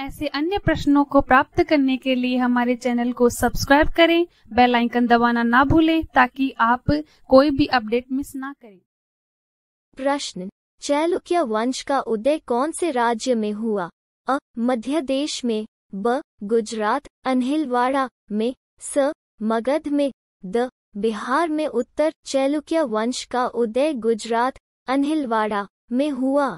ऐसे अन्य प्रश्नों को प्राप्त करने के लिए हमारे चैनल को सब्सक्राइब करें बेल आइकन दबाना ना भूलें ताकि आप कोई भी अपडेट मिस ना करें प्रश्न चैलुक्य वंश का उदय कौन से राज्य में हुआ अ मध्य देश में ब गुजरात अनहिलवाड़ा में स मगध में द बिहार में उत्तर चैलुक्य वंश का उदय गुजरात अनहिलवाड़ा में हुआ